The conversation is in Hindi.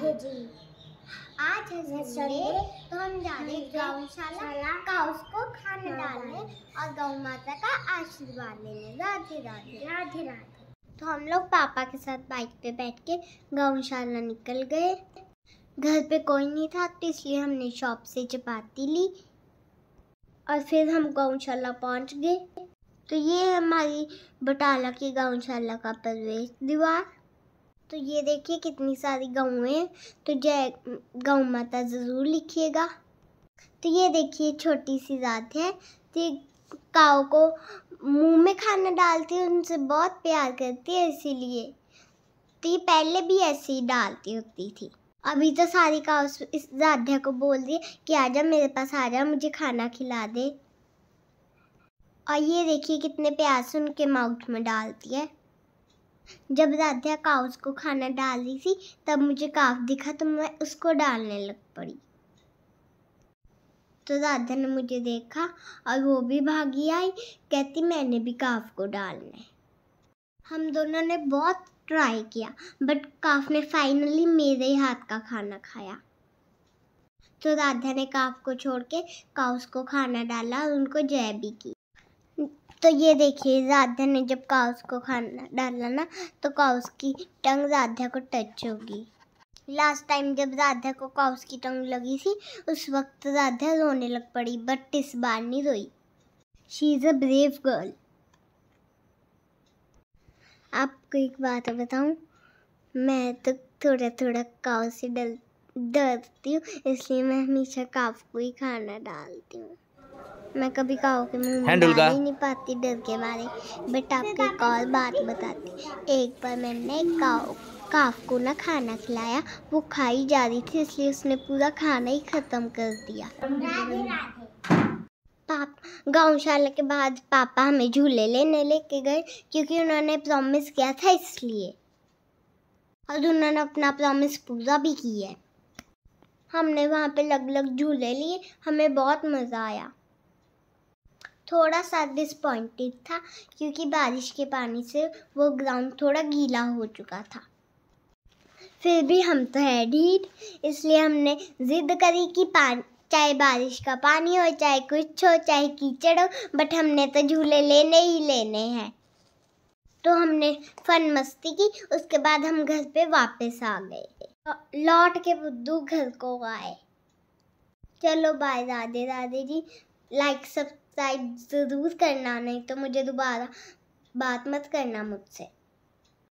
है जी आज है तो हम जा गौशाला का उसको खाना हाँ। डालने और गौ माता का आशीर्वाद लेने राधे राधे राधे राधे तो हम लोग पापा के साथ बाइक पे बैठ के गौशाला निकल गए घर पे कोई नहीं था तो इसलिए हमने शॉप से चपाती ली और फिर हम गौशाला पहुंच गए तो ये हमारी बटाला की गौशाला का प्रवेश दीवार तो ये देखिए कितनी सारी गाँव हैं तो जय गौ माता ज़रूर लिखिएगा तो ये देखिए छोटी सी जात है तो काओ को मुंह में खाना डालती है उनसे बहुत प्यार करती है इसीलिए तो ये पहले भी ऐसे ही डालती होती थी अभी तो सारी काओ इस जाध्या को बोल दिए कि आजा मेरे पास आजा मुझे खाना खिला दे और ये देखिए कितने प्यास उनके माउथ में डालती है जब राध्या काउस को खाना डाल रही थी तब मुझे काफ दिखा तो मैं उसको डालने लग पड़ी तो राधा ने मुझे देखा और वो भी भागी आई कहती मैंने भी काफ को डालने हम दोनों ने बहुत ट्राई किया बट काफ ने फाइनली मेरे ही हाथ का खाना खाया तो राधा ने काफ को छोड़ के काउस को खाना डाला और उनको जय भी की तो ये देखिए राध्या ने जब काउस को खाना डाला ना तो काउस की टंग राधा को टच होगी लास्ट टाइम जब राधा को काउस की टंग लगी थी उस वक्त राधा रोने लग पड़ी बट इस बार नहीं रोई she is a brave girl आपको एक बात बताऊं मैं तो थोड़ा थोड़ा काव से डर डरती हूँ इसलिए मैं हमेशा काव को ही खाना डालती हूँ मैं कभी कहा कि हैंडल का नहीं पाती डर के मारे बट आपको एक और बात बताती एक बार मैंने काओ काफ को ना खाना खिलाया वो खाई जा रही थी इसलिए उसने पूरा खाना ही ख़त्म कर दिया पाप गौशाला के बाद पापा हमें झूले लेने लेके गए क्योंकि उन्होंने प्रॉमिस किया था इसलिए और उन्होंने अपना प्रॉमिस पूरा भी किया हमने वहाँ पे अलग अलग झूले लिए हमें बहुत मज़ा आया थोड़ा सा डिसपॉइंटेड था क्योंकि बारिश के पानी से वो ग्राउंड थोड़ा गीला हो चुका था फिर भी हम तो है ढीठ इसलिए हमने ज़िद करी कि पान चाहे बारिश का पानी हो चाहे कुछ हो चाहे कीचड़ हो बट हमने तो झूले लेने ही लेने हैं तो हमने फन मस्ती की उसके बाद हम घर पे वापस आ गए लौट के बुद्धू घर को आए चलो बाय राधे राधे जी लाइक सब सब्सक्राइब ज़रूर करना नहीं तो मुझे दोबारा बात मत करना मुझसे